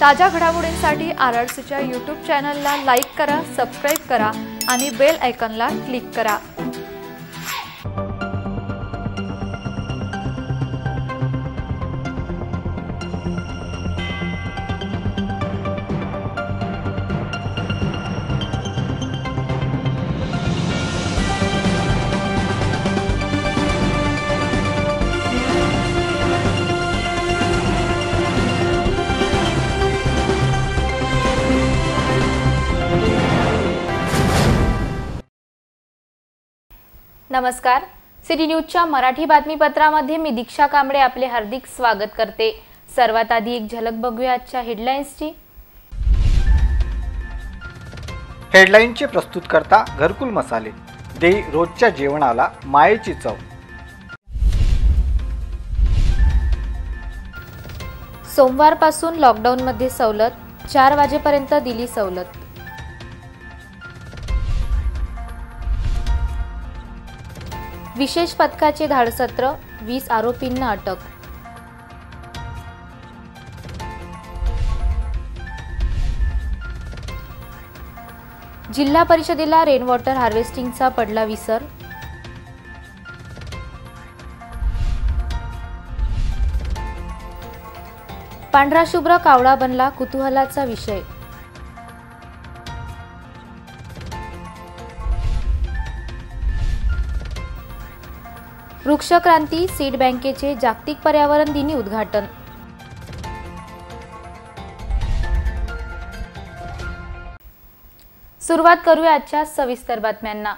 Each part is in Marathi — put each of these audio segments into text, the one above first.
ताज्या घडामोडींसाठी आर आर सीच्या यूट्यूब चॅनलला लाईक करा सबस्क्राईब करा आणि बेल आयकॉनला क्लिक करा नमस्कार सिटी न्यूजच्या मराठी बातमीपत्रामध्ये मी दीक्षा कांबळे आपले हार्दिक स्वागत करते सर्वात आधी एक झलक बघूया आजच्या हेडलाईन्सची हेडलाईनचे प्रस्तुत करता घरकुल मसाले दे रोजच्या जेवणाला मायेची चव सोमवारपासून लॉकडाऊनमध्ये सवलत चार वाजेपर्यंत दिली सवलत विशेष पथकाचे धाडसत्र वीस आरोपींना अटक जिल्हा परिषदेला रेनवॉटर हार्वेस्टिंगचा पडला विसर पांढराशुभ्र कावळा बनला कुतूहलाचा विषय वृक्ष क्रांती सीड बँकेचे जागतिक पर्यावरण दिनी उद्घाटन सुरुवात करूया आजच्या सविस्तर बातम्यांना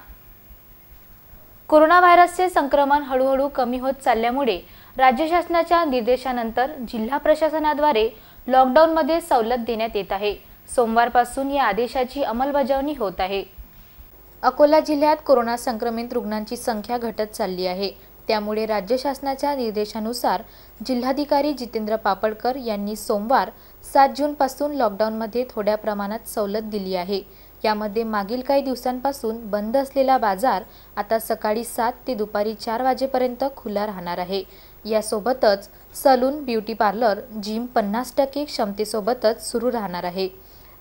कोरोना व्हायरसचे संक्रमण हळूहळू कमी होत चालल्यामुळे राज्य शासनाच्या निर्देशानंतर जिल्हा प्रशासनाद्वारे लॉकडाऊनमध्ये सवलत देण्यात येत आहे सोमवारपासून या आदेशाची अंमलबजावणी होत आहे अकोला जिल्ह्यात कोरोना संक्रमित रुग्णांची संख्या घटत चालली आहे त्यामुळे राज्य शासनाच्या निर्देशानुसार जिल्हाधिकारी जितेंद्र पापडकर यांनी सोमवार सात जूनपासून लॉकडाऊनमध्ये थोड्या प्रमाणात सवलत दिली आहे यामध्ये मागील काही दिवसांपासून बंद असलेला बाजार आता सकाळी सात ते दुपारी चार वाजेपर्यंत खुला राहणार आहे यासोबतच सलून ब्युटी पार्लर जिम पन्नास टक्के क्षमतेसोबतच सुरू राहणार आहे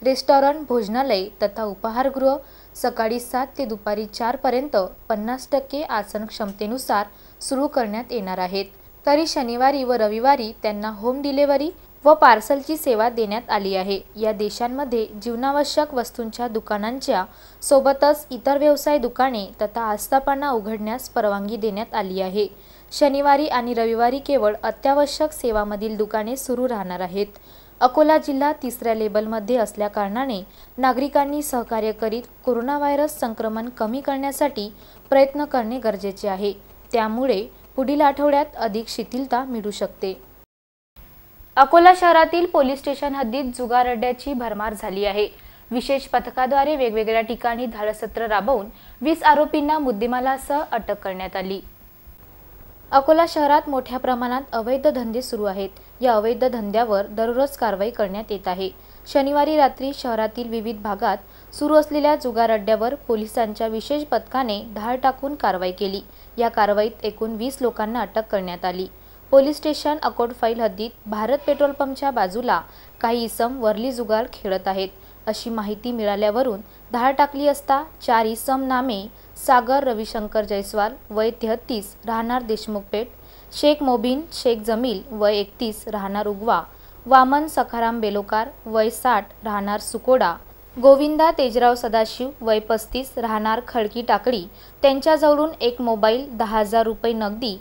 रेस्टॉरंट भोजनालय तथा उपाहारगृह सकाळी सात ते दुपारी चारपर्यंत पन्नास टक्के आसन क्षमतेनुसार सुरू करण्यात येणार आहेत तरी शनिवारी व रविवारी त्यांना होम डिलेवरी व पार्सलची सेवा देण्यात आली आहे या देशांमध्ये जीवनावश्यक वस्तूंच्या दुकानांच्या सोबतच इतर व्यवसाय दुकाने तथा आस्थापना उघडण्यास परवानगी देण्यात आली आहे शनिवारी आणि रविवारी केवळ अत्यावश्यक सेवामधील दुकाने सुरू राहणार आहेत अकोला जिल्हा तिसऱ्या लेबलमध्ये असल्याकारणाने नागरिकांनी सहकार्य करीत कोरोना व्हायरस संक्रमण कमी करण्यासाठी प्रयत्न करणे गरजेचे आहे त्यामुळे पुढील आठवड्यात अधिक शिथिलता मिळू शकते अकोला शहरातील पोलीस स्टेशन हद्दीत जुगार अड्ड्याची भरमार झाली आहे विशेष पथकाद्वारे वेगवेगळ्या ठिकाणी धाडसत्र राबवून वीस आरोपींना मुद्देमालासह अटक करण्यात आली अकोला शहरात मोठ्या प्रमाणात अवैध धंदे सुरू आहेत या अवैध धंद्यावर दररोज कारवाई करण्यात येत आहे शनिवारी रात्री शहरातील विविध भागात सुरू असलेल्या जुगार अड्ड्यावर पोलिसांच्या विशेष पथकाने धाड टाकून कारवाई केली या कारवाईत एकूण वीस लोकांना अटक करण्यात आली पोलीस स्टेशन अकोट फाईल हद्दीत भारत पेट्रोल पंपच्या बाजूला काही इसम वरली जुगार खेळत आहेत अशी माहिती मिळाल्यावरून धाड टाकली असता चार इसम नामे सागर रविशंकर जयस्वाल वय तेहत्तीस राहणार देशमुख पेठ शेख मोबीन शेख जमील वय एकतीस राहणार उगवा वामन सखाराम बेलोकार वय साठ राहणार सुकोडा गोविंदा तेजराव सदाशिव वय पस्तीस राहणार खडकी टाकडी त्यांच्याजवळून एक मोबाईल दहा हजार रुपये नगदी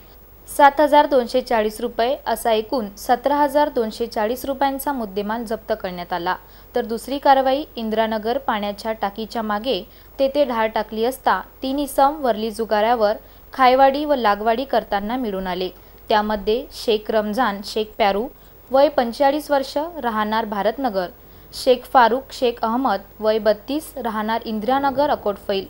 सात हजार दोनशे चाळीस रुपये असा एकूण सतरा हजार दोनशे चाळीस रुपयांचा मुद्देमाल जप्त करण्यात आला तर दुसरी कारवाई इंदिरानगर पाण्याच्या टाकीच्या मागे तेथे ढाळ टाकली असता तीन इसम वरली जुगाऱ्यावर खायवाडी व लागवाडी करताना मिळून आले त्यामध्ये शेख रमजान शेख पॅरू वय पंचेचाळीस वर्ष राहणार भारतनगर शेख फारूक शेख अहमद वय बत्तीस राहणार इंदिरानगर अकोटफैल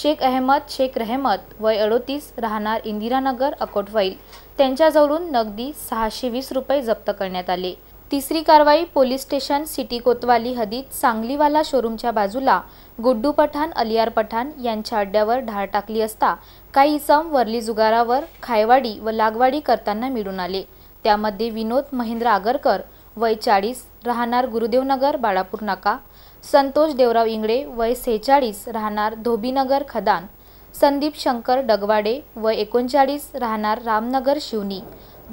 शेख अहमद शेख रहमत वय अडोतीस राहणार इंदिरानगर अकोटफैल त्यांच्याजवळून नगदी सहाशे वीस रुपये जप्त करण्यात आले तिसरी कारवाई पोलीस स्टेशन सिटी कोतवाली हदीत सांगलीवाला शोरूमच्या बाजूला गुड्डू पठाण अलियार पठाण यांच्या अड्ड्यावर ढार टाकली असता काही इसम वरली जुगारावर खायवाडी व लागवाडी करताना मिळून आले त्यामध्ये विनोद महेंद्र आगरकर वय चाळीस राहणार गुरुदेवनगर बाळापूर नाका संतोष देवराव इंगळे वय सेहेचाळीस राहणार धोबीनगर खदान संदीप शंकर डगवाडे वय एकोणचाळीस राहणार रामनगर शिवनी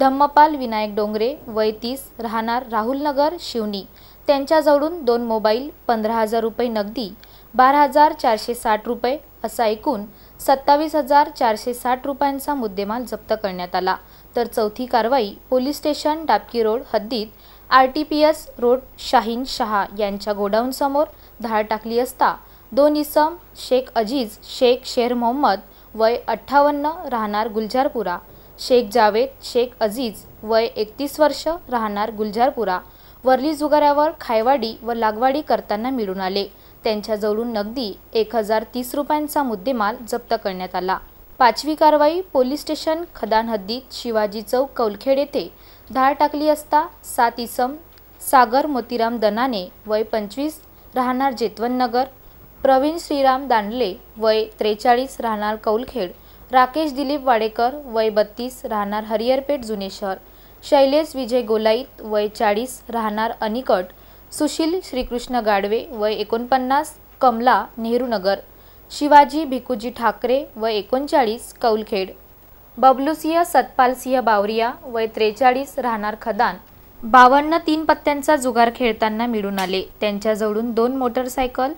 धम्मपाल विनायक डोंगरे वय तीस राहणार राहुलनगर शिवनी त्यांच्याजवळून दोन मोबाईल पंधरा हजार रुपये नगदी बारा हजार चारशे साठ रुपये असा एकूण सत्तावीस हजार चारशे साठ रुपयांचा मुद्देमाल जप्त करण्यात आला तर चौथी कारवाई पोलीस स्टेशन डापकी रोड हद्दीत R T P S road Shaheen Shah यांच्या गोडाऊनसमोर धाड टाकली असता दोन इसम शेख अजीज शेख शेर मोहम्मद वय अठ्ठावन्न राहणार गुलजारपुरा शेख जावेद शेख अजीज वय एकतीस वर्ष राहणार गुलजारपुरा वरली जुगाऱ्यावर खायवाडी व लागवाडी करताना मिळून आले त्यांच्याजवळून नगदी एक हजार तीस रुपयांचा मुद्देमाल जप्त करण्यात आला पाचवी कारवाई पोलीस स्टेशन खदान हद्दीत शिवाजी चौक कौलखेड येथे धाड टाकली असता सात इसम सागर मोतीराम दनाने वय पंचवीस राहणार जेतवन नगर प्रवीण श्रीराम दांडले वय त्रेचाळीस राहणार कौलखेड राकेश दिलीप वाडेकर वय बत्तीस राहणार हरिहरपेठ जुने शहर शैलेश विजय गोलाईत वय चाळीस राहणार अनिकट सुशील श्रीकृष्ण गाडवे वय एकोणपन्नास कमला नेहरूनगर शिवाजी भिकुजी ठाकरे वय एकोणचाळीस कौलखेड बबलूसिंह सतपालसिंह बावरिया वय त्रेचाळीस राहणार खदान बावन्न तीन पत्त्यांचा जुगार खेळताना मिळून आले त्यांच्याजवळून दोन मोटरसायकल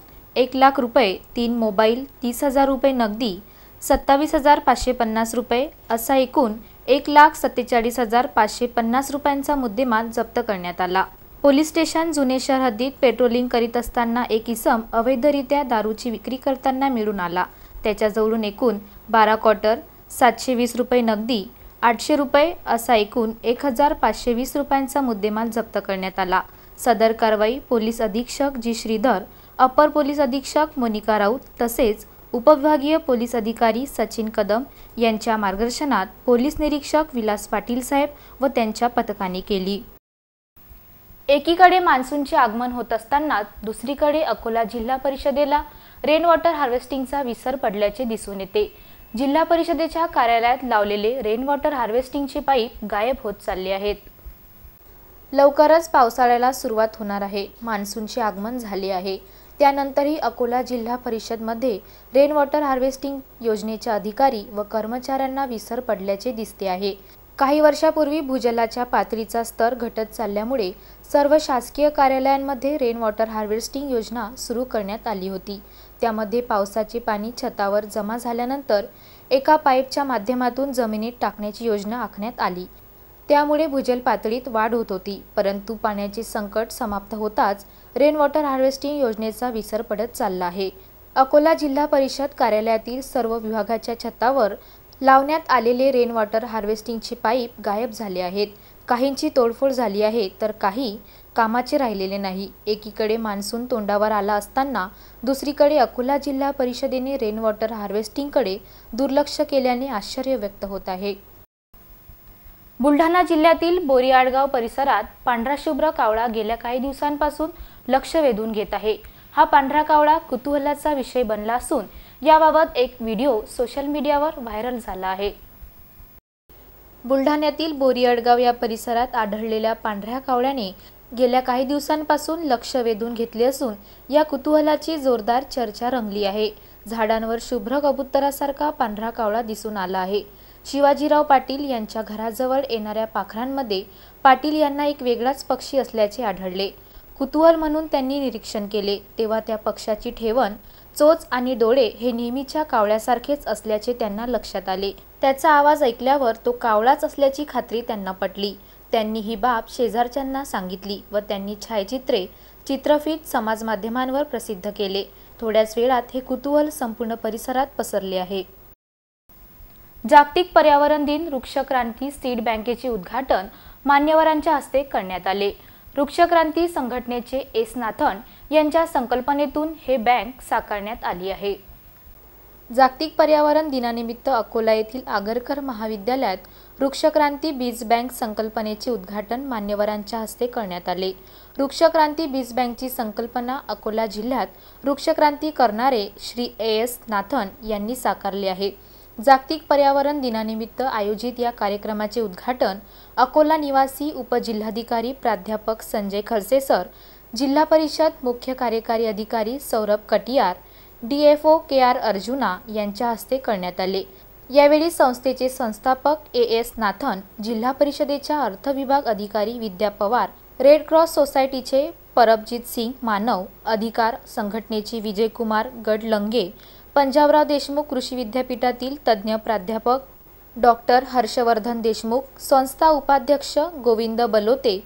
एक लाख रुपये तीन मोबाईल तीस हजार रुपये नगदी सत्तावीस हजार पाचशे पन्नास रुपये असा एकूण एक लाख सत्तेचाळीस हजार पाचशे पन्नास रुपयांचा मुद्देमाल जप्त करण्यात आला पोलीस स्टेशन जुने शहर हद्दीत पेट्रोलिंग करीत असताना एक इसम अवैधरित्या दारूची विक्री करताना मिळून आला त्याच्याजवळून एकूण बारा क्वार्टर सातशे वीस रुपये नगदी आठशे रुपये असा एकूण एक हजार पाचशे वीस रुपयांचा मुद्देमाल जप्त करण्यात आला सदर कारवाई पोलीस अधीक्षक जी श्रीधर अपर पोलीस अधीक्षक मोनिका राऊत तसेच उपविभागीय पोलीस अधिकारी सचिन कदम यांच्या मार्गदर्शनात पोलीस निरीक्षक विलास पाटील साहेब व त्यांच्या पथकाने केली एकीकडे मान्सूनचे आगमन होत असताना दुसरीकडे अकोला जिल्हा परिषदेला रेन वॉटर हार्वेस्टिंगचा विसर पडल्याचे दिसून येते जिल्हा परिषदेच्या कार्यालयात लावलेले रेन वॉटर हार्वेस्टिंगचे पाईप गायब होत चालले आहेत लवकरच पावसाळ्याला सुरुवात होणार आहे मान्सूनचे आगमन झाले आहे त्यानंतरही अकोला जिल्हा परिषदमध्ये रेन वॉटर हार्वेस्टिंग योजनेचे अधिकारी व कर्मचाऱ्यांना विसर पडल्याचे दिसते आहे काही वर्षापूर्वी भूजलाच्या पातळीचा स्तर घटत चालल्यामुळे सर्व शासकीय कार्यालयांमध्ये रेन वॉटर हार्वेस्टिंग योजना सुरू करण्यात आली होती त्यामध्ये पावसाचे पाणी छतावर जमा झाल्यानंतर एका पाईपच्या माध्यमातून जमिनीत टाकण्याची योजना आखण्यात आली त्यामुळे भूजल पातळीत वाढ होत होती परंतु पाण्याचे संकट समाप्त होताच रेन वॉटर हार्वेस्टिंग योजनेचा विसर पडत चालला आहे अकोला जिल्हा परिषद कार्यालयातील सर्व विभागाच्या छतावर लावण्यात आलेले रेन वॉटर हार्वेस्टिंगचे पाईप गायब झाले आहेत काहींची तोडफोड झाली आहे तर काही कामाचे राहिलेले नाही एकीकडे मान्सून तोंडावर आला असताना दुसरीकडे अकोला जिल्हा परिषदेने रेन वॉटर हार्वेस्टिंगकडे दुर्लक्ष केल्याने आश्चर्य व्यक्त होत आहे बुलढाणा जिल्ह्यातील बोरीआडगाव परिसरात पांढरा शुभ्र कावळा गेल्या काही दिवसांपासून लक्ष वेधून घेत आहे हा पांढरा कावळा कुतूहलाचा विषय बनला असून याबाबत एक व्हिडिओ सोशल मीडियावर व्हायरल झाला आहे बुलढाण्यातील बोरियाडगाव या परिसरात आढळलेल्या पांढऱ्या कावळ्याने गेल्या काही दिवसांपासून लक्ष वेधून घेतले असून या कुतूहलाची जोरदार चर्चा रंगली आहे झाडांवर शुभ्र कबुतरासारखा पांढरा कावळा दिसून आला आहे शिवाजीराव पाटील यांच्या घराजवळ येणाऱ्या पाखरांमध्ये पाटील यांना एक वेगळाच पक्षी असल्याचे आढळले कुतूहल म्हणून त्यांनी निरीक्षण केले तेव्हा त्या पक्षाची ठेवण चोच आणि डोळे हे नेहमीच्या कावळ्यासारखेच असल्याचे त्यांना लक्षात आले त्याचा आवाज ऐकल्यावर तो कावळाच असल्याची खात्री त्यांना पटली त्यांनी ही बाब शेजारच्यांना सांगितली व त्यांनी छायाचित्रे समाज माध्यमांवर प्रसिद्ध केले थोड्याच वेळात हे कुतूहल संपूर्ण परिसरात पसरले आहे जागतिक पर्यावरण दिन वृक्षक्रांती सीड बँकेचे उद्घाटन मान्यवरांच्या हस्ते करण्यात आले वृक्षक्रांती संघटनेचे एस नाथन यांच्या संकल्पनेतून हे बँक साकारण्यात आली आहे जागतिक पर्यावरण दिनानिमित्त अकोला येथील आगरकर महाविद्यालयात वृक्षक्रांती बीज बँक संकल्पनेचे उद्घाटन मान्यवरांच्या हस्ते करण्यात आले वृक्षक्रांती बीज बँकची संकल्पना अकोला जिल्ह्यात वृक्षक्रांती करणारे श्री ए एस नाथन यांनी साकारले आहे जागतिक पर्यावरण दिनानिमित्त आयोजित या कार्यक्रमाचे उद्घाटन अकोला निवासी उपजिल्हाधिकारी प्राध्यापक संजय खडसे सर जिल्हा परिषद मुख्य कार्यकारी अधिकारी Saurabh Katiyar DFO K R Arjuna यांच्या हस्ते करण्यात आले यावेळी संस्थेचे संस्थापक ए एस नाथन जिल्हा परिषदेच्या अर्थ विभाग अधिकारी विद्या पवार रेड क्रॉस सोसायटीचे परबजीत सिंग मानव अधिकार संघटनेचे विजयकुमार गडलंगे पंजाबराव देशमुख कृषी विद्यापीठातील तज्ज्ञ प्राध्यापक डॉक्टर हर्षवर्धन देशमुख संस्था उपाध्यक्ष गोविंद बलोते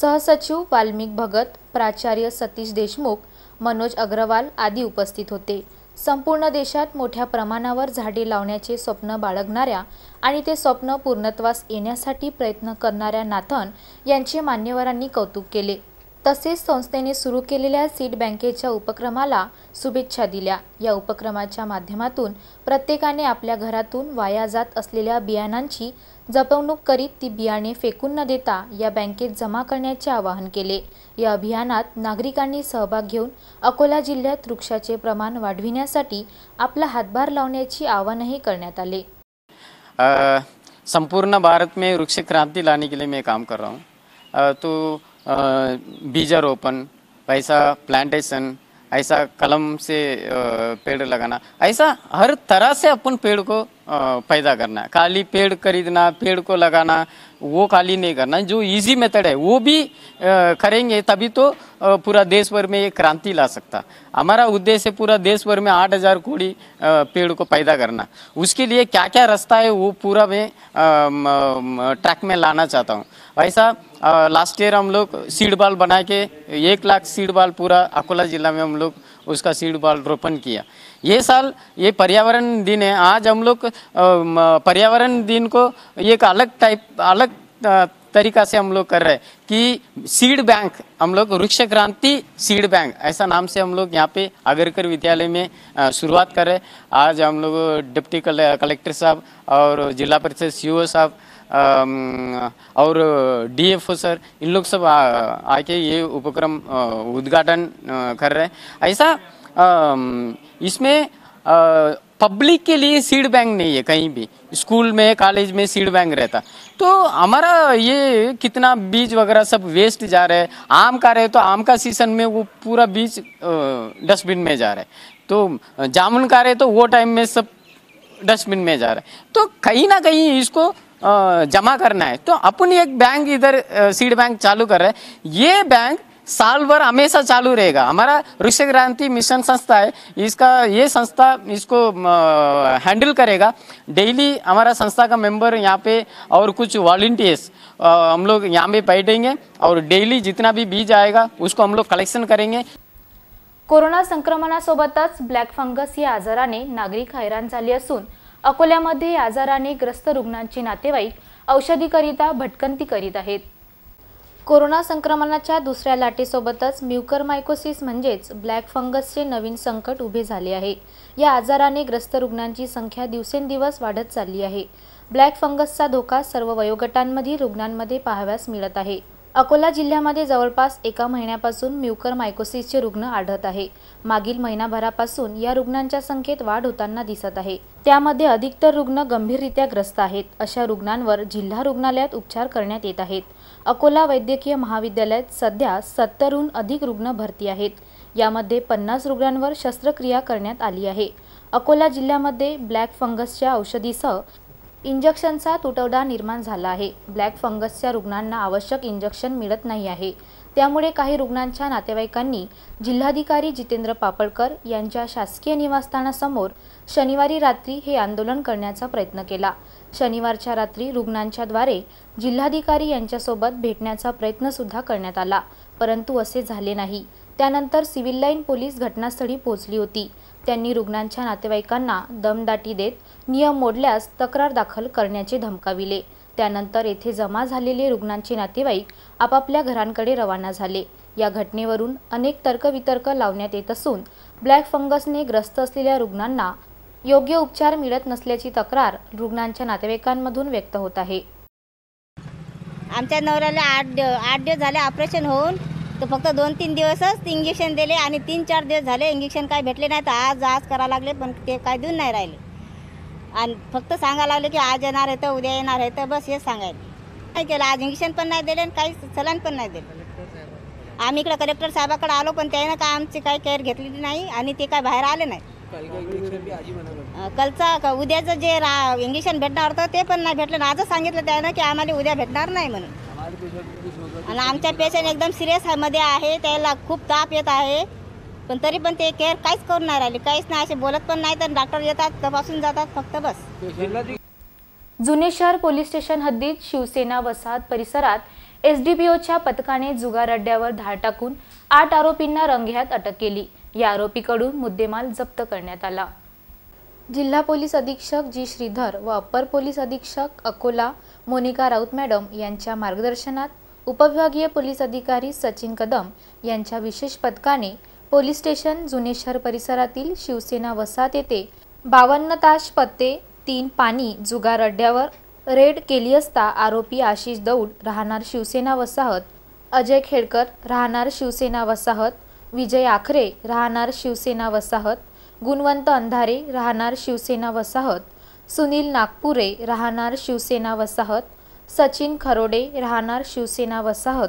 सहसचिव वाल्मिक भगत प्राचार्य सतीश देशमुख मनोज अग्रवाल आदी उपस्थित होते संपूर्ण देशात मोठ्या प्रमाणावर झाडे लावण्याचे स्वप्न बाळगणाऱ्या आणि ते स्वप्न पूर्णत्वास येण्यासाठी प्रयत्न करणाऱ्या नाथन यांचे मान्यवरांनी कौतुक केले तसेच संस्थेने सुरू केलेल्या सीड बँकेच्या उपक्रमाला शुभेच्छा दिल्या या उपक्रमाच्या माध्यमातून प्रत्येकाने आपल्या घरातून वाया जात असलेल्या बियाणांची जपवणूक करीत ती बियाणे फेकून न देता या बँकेत जमा करण्याचे आवाहन केले या अभियानात नागरिकांनी सहभाग घेऊन अकोला जिल्ह्यात वृक्षाचे प्रमाण वाढविण्यासाठी आपला हातभार लावण्याची आवाहनही करण्यात आले संपूर्ण भारत में वृक्ष क्रांती लाने के लिए मैं काम कर रहा हूँ तो बीजारोपण पैसा प्लांटेशन ऐसा कलम से पेड़ लगाना ऐसा हर तरह से अपन पेड़ को पैदा करना है खाली पेड़ खरीदना पेड़ को लगाना वो खाली नहीं करना जो इजी मेथड है वो भी करेंगे तभी तो पूरा देश भर में ये क्रांति ला सकता हमारा उद्देश्य पूरा देश भर में आठ हज़ार कोड़ी पेड़ को पैदा करना उसके लिए क्या क्या रास्ता है वो पूरा मैं ट्रैक में लाना चाहता हूँ ऐसा लास्ट ईयर हम लोग सीड बॉल बना के एक लाख सीड बॉल पूरा अकोला जिला में हम लोग उसका सीड बॉल रोपण किया ये साल ये पर्यावरण दिन है आज हम लोग पर्यावरण दिन को एक अलग टाइप अलग तरीका से हम लोग कर रहे हैं कि सीड बैंक हम लोग वृक्ष क्रांति सीड बैंक ऐसा नाम से हम लोग यहाँ पे अगरकर विद्यालय में शुरुआत कर रहे हैं आज हम लोग डिप्टी कलेक्टर साहब और जिला परिषद सी साहब Um, और डीएफओ सर इन लोग सब आके ये उपक्रम उद्घाटन कर रहे हैं ऐसा इसमें पब्लिक के लिए सीड बैंक नहीं है कहीं भी स्कूल में कॉलेज में सीड बैंक रहता तो हमारा ये कितना बीज वगैरह सब वेस्ट जा रहा है आम का रहे तो आम का सीजन में वो पूरा बीज डस्टबिन में जा रहा है तो जामुन का रहे तो वो टाइम में सब डस्टबिन में जा रहा है तो कहीं ना कहीं इसको जमा करना है तो अपन एक बैंक इधर सीड बैंक चालू कर रहे हैं ये बैंक साल भर हमेशा चालू रहेगा हमारा ऋषि क्रांति मिशन संस्था है इसका ये संस्था इसको हैंडल करेगा डेली हमारा संस्था का मेंबर यहाँ पे और कुछ वॉल्टियर्स हम लोग यहाँ पे बैठेंगे और डेली जितना भी बीज आएगा उसको हम लोग कलेक्शन करेंगे कोरोना सोबत ब्लैक फंगस या ने नागरिक हैराण अकोल्यामध्ये आजाराने ग्रस्त रुग्णांची नातेवाईक औषधीकरिता भटकंती करीत आहेत कोरोना संक्रमणाच्या दुसऱ्या लाटेसोबतच म्युकरमायकोसिस म्हणजेच ब्लॅक फंगसचे नवीन संकट उभे झाले आहे या आजाराने ग्रस्त रुग्णांची संख्या दिवसेंदिवस वाढत चालली आहे ब्लॅक फंगसचा धोका सर्व वयोगटांमधील रुग्णांमध्ये पाहाव्यास मिळत आहे अकोला जिल्ह्यामध्ये जवळपास एका महिन्यापासून म्युकर मायकोसिसचे रुग्ण आढळत आहे मागील महिनाभरापासून या रुग्णांच्या संख्येत वाढ होताना दिसत आहे त्यामध्ये अधिकतर रुग्ण गंभीररित्या ग्रस्त आहेत अशा रुग्णांवर जिल्हा रुग्णालयात उपचार करण्यात येत आहेत अकोला वैद्यकीय महाविद्यालयात सध्या सत्तरहून अधिक रुग्ण भरती आहेत यामध्ये पन्नास रुग्णांवर शस्त्रक्रिया करण्यात आली आहे अकोला जिल्ह्यामध्ये ब्लॅक फंगसच्या औषधीसह इंजेक्शनचा तुटवडा निर्माण झाला आहे ब्लॅक फंगसच्या रुग्णांना आवश्यक इंजेक्शन मिळत नाही आहे त्यामुळे काही रुग्णांच्या नातेवाईकांनी जिल्हाधिकारी जितेंद्र पापळकर यांच्या शासकीय निवासस्थानासमोर शनिवारी रात्री हे आंदोलन करण्याचा प्रयत्न केला शनिवारच्या रात्री रुग्णांच्याद्वारे जिल्हाधिकारी यांच्यासोबत भेटण्याचा प्रयत्नसुद्धा करण्यात आला परंतु असे झाले नाही त्यानंतर सिव्हिल लाईन पोलीस घटनास्थळी पोहोचली होती त्यांनी रुग्णांच्या नातेवाईकांना दमदाटी देत नियम मोडल्यास तक्रार दाखल करण्याचे धमकाविले त्यानंतर येथे जमा झालेले रुग्णांचे नातेवाईक आपापल्या घरांकडे रवाना झाले या घटनेवरून अनेक तर्कवितर्क लावण्यात येत असून ब्लॅक फंगसने ग्रस्त असलेल्या रुग्णांना योग्य उपचार मिळत नसल्याची तक्रार रुग्णांच्या नातेवाईकांमधून व्यक्त होत आहे आमच्या नवऱ्याला आठ आठ दिवस झाले ऑपरेशन होऊन तर फक्त दोन तीन दिवसच इंजेक्शन दिले आणि तीन चार दिवस झाले इंजेक्शन काय भेटले नाही तर आज आज करावं लागले पण ते काय देऊन नाही राहिले आणि फक्त सांगायला लागले की आज येणार आहे तर उद्या येणार आहे तर बस हेच सांगायला काय केलं आज इंजेक्शन पण नाही दिले आणि काही चलन पण नाही दिले आम्ही इकडे कलेक्टर साहेबाकडे आलो पण त्यानं काय आमची काही केअर घेतलेली नाही आणि ते काय बाहेर आले नाही कलचा उद्याचं जे रा इंजेक्शन भेटणार होतं ते पण नाही भेटलं आजच सांगितलं त्यानं की आम्हाला उद्या भेटणार नाही म्हणून आणि आमच्या पेशंट एकदम सिरियस मध्ये आहे त्याला खूप ताप येत आहे पण तरी पण ते केअर काहीच करून नाही राहिले काहीच नाही असे बोलत पण नाही तर डॉक्टर येतात तपासून जातात फक्त बस जुने शहर पोलीस स्टेशन हद्दीत शिवसेना वसाहत परिसरात एस डी ओच्या पथकाने जुगार अड्ड्यावर धाड टाकून आठ आरोपींना रंग्यात अटक केली या आरोपीकडून मुद्देमाल जप्त करण्यात आला जिल्हा पोलीस अधीक्षक जी श्रीधर व अप्पर पोलीस अधीक्षक अकोला मोनिका राऊत मॅडम यांच्या मार्गदर्शनात उपविभागीय पोलीस अधिकारी सचिन कदम यांच्या विशेष पथकाने पोलीस स्टेशन जुने शहर परिसरातील शिवसेना वसाहत येथे बावन्न तास पत्ते तीन पाणी जुगार अड्ड्यावर रेड केली असता आरोपी आशिष दौड राहणार शिवसेना वसाहत अजय खेडकर राहणार शिवसेना वसाहत विजय आखरे राहणार शिवसेना वसाहत गुणवंत अंधारे राहणार शिवसेना वसाहत सुनील नागपुरे राहणार शिवसेना वसाहत सचिन खरोडे राहणार शिवसेना वसाहत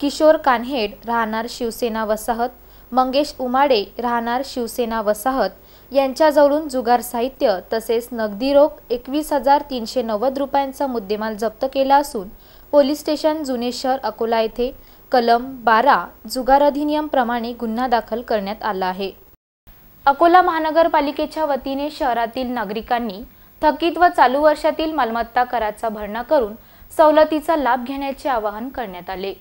किशोर कान्हेड राहणार शिवसेना वसाहत मंगेश उमाडे राहणार शिवसेना वसाहत यांच्याजवळून जुगार साहित्य तसेच नगदी रोख एकवीस हजार तीनशे नव्वद रुपयांचा मुद्देमाल जप्त केला असून पोलीस स्टेशन जुने शहर अकोला येथे कलम बारा जुगार अधिनियमप्रमाणे गुन्हा दाखल करण्यात आला आहे अकोला महानगरपालिकेच्या वतीने शहरातील नागरिकांनी थकीत व चालू वर्षातील मालमत्ता कराचा भरणा करून सवलतीचा लाभ घेण्याचे आवाहन करण्यात आले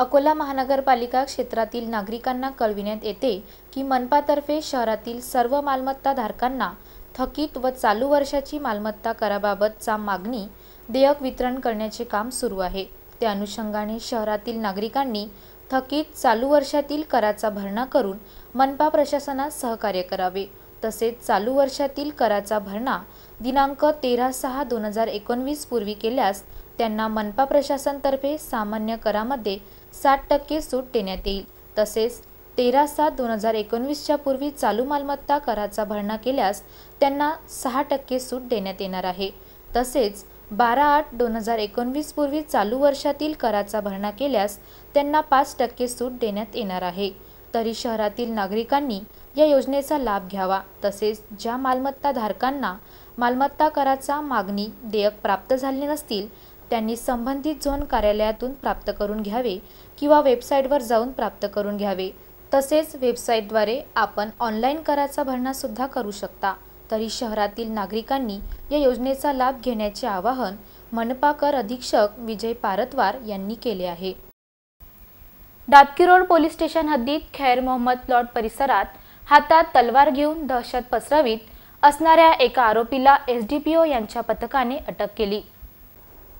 अकोला महानगरपालिका क्षेत्रातील नागरिकांना कळविण्यात येते की मनपातर्फे शहरातील सर्व मालमत्ता धारकांना थकीत व चालू वर्षाची मालमत्ता कराबाबतचा मागणी देयक वितरण करण्याचे काम सुरू आहे त्या अनुषंगाने शहरातील नागरिकांनी थकीत चालू वर्षातील कराचा भरणा करून मनपा प्रशासनास सहकार्य करावे तसेच चालू वर्षातील कराचा भरणा दिनांक तेरा सहा दोन हजार एकोणवीस पूर्वी केल्यास त्यांना मनपा प्रशासनतर्फे सामान्य करामध्ये साठ टक्के सूट देण्यात येईल तसेच तेरा सात दोन हजार एकोणवीसच्या पूर्वी चालू मालमत्ता कराचा भरणा केल्यास त्यांना सहा टक्के सूट देण्यात येणार आहे तसेच बारा आठ दोन हजार एकोणवीस पूर्वी चालू वर्षातील कराचा भरणा केल्यास त्यांना पाच टक्के सूट देण्यात येणार आहे तरी शहरातील नागरिकांनी या योजनेचा लाभ घ्यावा तसेच ज्या मालमत्ता धारकांना मालमत्ता कराचा मागणी देयक प्राप्त झाले नसतील त्यांनी संबंधित झोन कार्यालयातून प्राप्त करून घ्यावे किंवा वेबसाईटवर जाऊन प्राप्त करून घ्यावे तसेच वेबसाईटद्वारे आपण ऑनलाईन कराचा भरणासुद्धा करू शकता तरी शहरातील नागरिकांनी या योजनेचा लाभ घेण्याचे आवाहन मनपा कर अधीक्षक विजय पारतवार यांनी केले आहे डाबकी रोड पोलीस स्टेशन हद्दीत खैर मोहम्मद प्लॉट परिसरात हातात तलवार घेऊन दहशत पसरवीत असणाऱ्या एका आरोपीला एस डी पी ओ यांच्या पथकाने अटक केली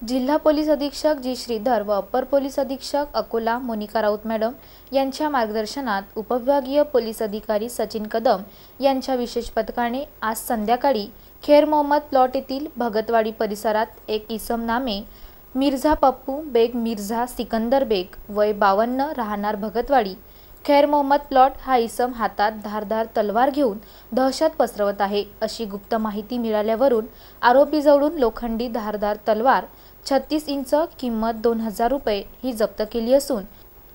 जिल्हा पोलीस अधीक्षक जी श्रीधर व अप्पर पोलीस अधीक्षक अकोला मोनिका राऊत मॅडम यांच्या मार्गदर्शनात उपविभागीय पोलीस अधिकारी सचिन कदम यांच्या विशेष पथकाने आज संध्याकाळी खेर मोहम्मद प्लॉट येथील भगतवाडी परिसरात एक इसम नामे मिर्झा पप्पू बेग मिर्झा सिकंदर बेग वय बावन्न राहणार भगतवाडी खैर मोहम्मद प्लॉट हा इसम हातात धारधार तलवार घेऊन दहशत पसरवत आहे अशी गुप्त माहिती मिळाल्यावरून आरोपी जवळून लोखंडी धारधार तलवार छत्तीस इंच किंमत दोन हजार रुपये ही जप्त केली असून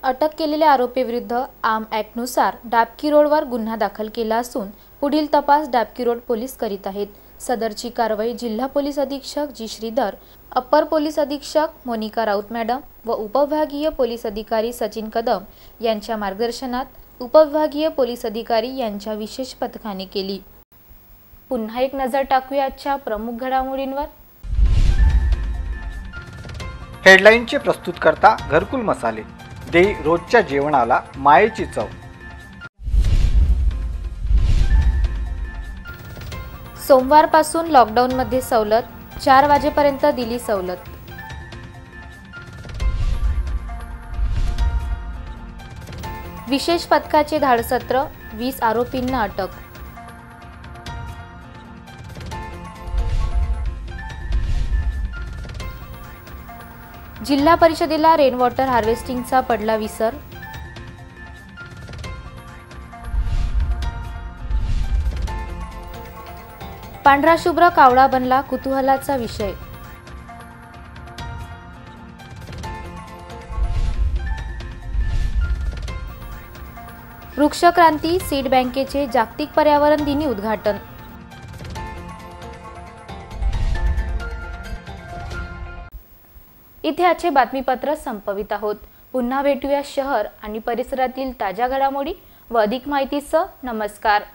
अटक केलेल्या आरोपीविरुद्ध आम ॲक्टनुसार डाबकी रोडवर गुन्हा दाखल केला असून पुढील तपास डाबकी रोड पोलीस करीत आहेत सदरची कारवाई जिल्हा पोलीस अधीक्षक जी श्रीधर अप्पर पोलीस अधीक्षक मोनिका राऊत मॅडम व उपविभागीय पोलीस अधिकारी सचिन कदम यांच्या मार्गदर्शनात उपविभागीय पोलीस अधिकारी यांच्या विशेष पथकाने केली पुन्हा एक नजर टाकूया आजच्या प्रमुख घडामोडींवर हेडलाईनचे प्रस्तुत करता घरकुल मसाले दे रोजच्या जेवणाला मायेची चव सोमवारपासून लॉकडाऊनमध्ये सवलत चार वाजेपर्यंत दिली सवलत विशेष पथकाचे धाडसत्र वीस आरोपींना अटक जिल्हा परिषदेला रेनवॉटर हार्वेस्टिंगचा पडला विसर पांढरा शुभ्र कावळा बनला कुतूहलाचा विषय वृक्षक्रांती सीड बँकेचे जागतिक पर्यावरण दिनी उद्घाटन इथे आजचे बातमीपत्र संपवित आहोत पुन्हा भेटूया शहर आणि परिसरातील ताज्या घडामोडी व अधिक माहितीसह नमस्कार